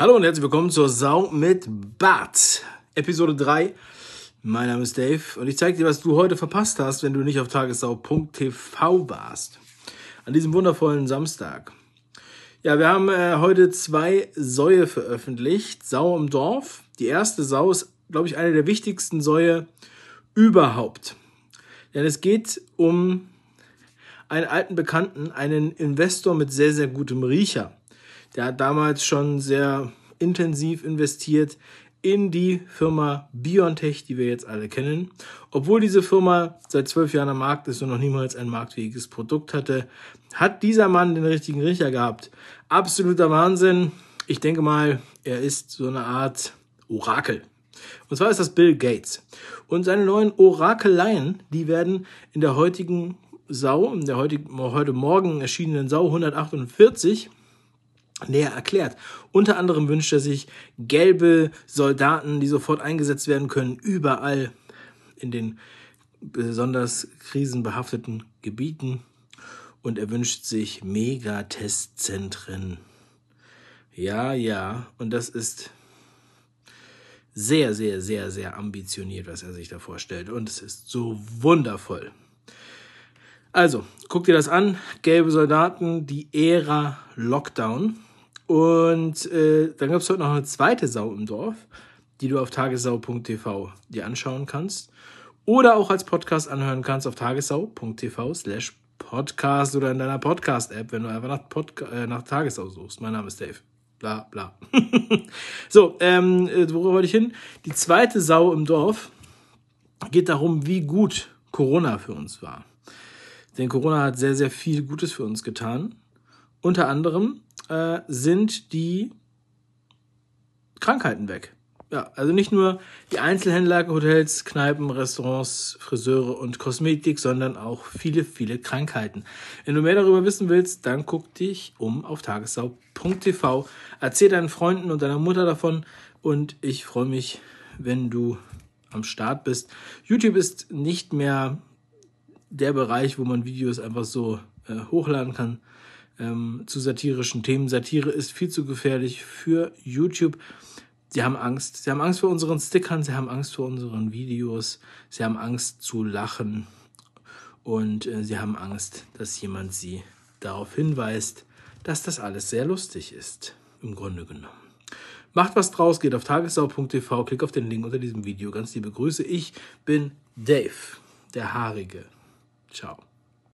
Hallo und herzlich willkommen zur Sau mit Bart. Episode 3. Mein Name ist Dave und ich zeige dir, was du heute verpasst hast, wenn du nicht auf tagessau.tv warst. An diesem wundervollen Samstag. Ja, wir haben äh, heute zwei Säue veröffentlicht. Sau im Dorf. Die erste Sau ist, glaube ich, eine der wichtigsten Säue überhaupt. Denn es geht um einen alten Bekannten, einen Investor mit sehr, sehr gutem Riecher. Der hat damals schon sehr intensiv investiert in die Firma Biontech, die wir jetzt alle kennen. Obwohl diese Firma seit zwölf Jahren am Markt ist und noch niemals ein marktfähiges Produkt hatte, hat dieser Mann den richtigen Riecher gehabt. Absoluter Wahnsinn. Ich denke mal, er ist so eine Art Orakel. Und zwar ist das Bill Gates. Und seine neuen Orakeleien, die werden in der heutigen Sau, in der heutig, heute Morgen erschienenen Sau 148, näher erklärt. Unter anderem wünscht er sich gelbe Soldaten, die sofort eingesetzt werden können, überall in den besonders krisenbehafteten Gebieten. Und er wünscht sich Megatestzentren. Ja, ja, und das ist sehr, sehr, sehr, sehr ambitioniert, was er sich da vorstellt. Und es ist so wundervoll. Also, guck dir das an. Gelbe Soldaten, die Ära Lockdown. Und äh, dann gab es heute noch eine zweite Sau im Dorf, die du auf tagessau.tv dir anschauen kannst. Oder auch als Podcast anhören kannst auf tagessau.tv slash Podcast oder in deiner Podcast-App, wenn du einfach nach, Podca äh, nach Tagesau suchst. Mein Name ist Dave. Bla, bla. so, ähm, äh, worüber wollte ich hin? Die zweite Sau im Dorf geht darum, wie gut Corona für uns war. Denn Corona hat sehr, sehr viel Gutes für uns getan. Unter anderem äh, sind die Krankheiten weg. Ja, also nicht nur die Einzelhändler, Hotels, Kneipen, Restaurants, Friseure und Kosmetik, sondern auch viele, viele Krankheiten. Wenn du mehr darüber wissen willst, dann guck dich um auf tagessau.tv. Erzähl deinen Freunden und deiner Mutter davon und ich freue mich, wenn du am Start bist. YouTube ist nicht mehr der Bereich, wo man Videos einfach so äh, hochladen kann, ähm, zu satirischen Themen. Satire ist viel zu gefährlich für YouTube. Sie haben Angst. Sie haben Angst vor unseren Stickern, sie haben Angst vor unseren Videos, sie haben Angst zu lachen und äh, sie haben Angst, dass jemand sie darauf hinweist, dass das alles sehr lustig ist, im Grunde genommen. Macht was draus, geht auf tagessau.tv, klickt auf den Link unter diesem Video. Ganz liebe Grüße. Ich bin Dave, der Haarige. Ciao.